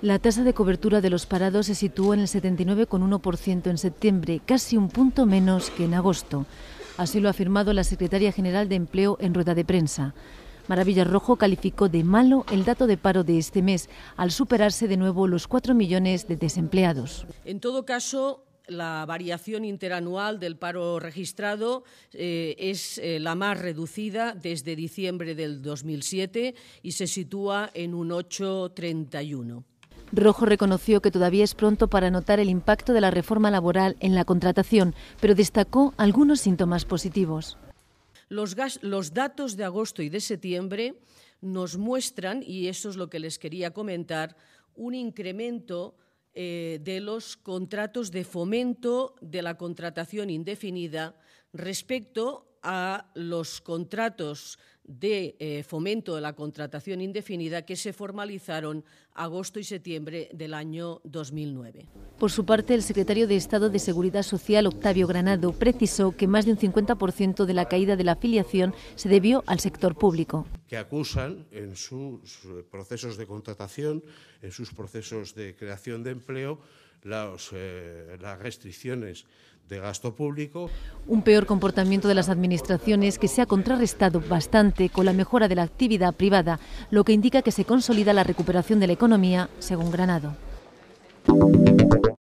La tasa de cobertura de los parados se situó en el 79,1% en septiembre, casi un punto menos que en agosto. Así lo ha afirmado la secretaria general de Empleo en rueda de prensa. Maravilla Rojo calificó de malo el dato de paro de este mes, al superarse de nuevo los 4 millones de desempleados. En todo caso, la variación interanual del paro registrado eh, es eh, la más reducida desde diciembre del 2007 y se sitúa en un 8,31. Rojo reconoció que todavía es pronto para notar el impacto de la reforma laboral en la contratación, pero destacó algunos síntomas positivos. Los, los datos de agosto y de septiembre nos muestran, y eso es lo que les quería comentar, un incremento eh, de los contratos de fomento de la contratación indefinida respecto a los contratos de eh, fomento de la contratación indefinida que se formalizaron agosto y septiembre del año 2009. Por su parte, el secretario de Estado de Seguridad Social, Octavio Granado, precisó que más de un 50% de la caída de la afiliación se debió al sector público. Que acusan en sus eh, procesos de contratación, en sus procesos de creación de empleo, eh, las, restricciones de gasto público. Un peor comportamiento de las administraciones que se ha contrarrestado bastante con la mejora de la actividad privada, lo que indica que se consolida la recuperación de la economía, según Granado.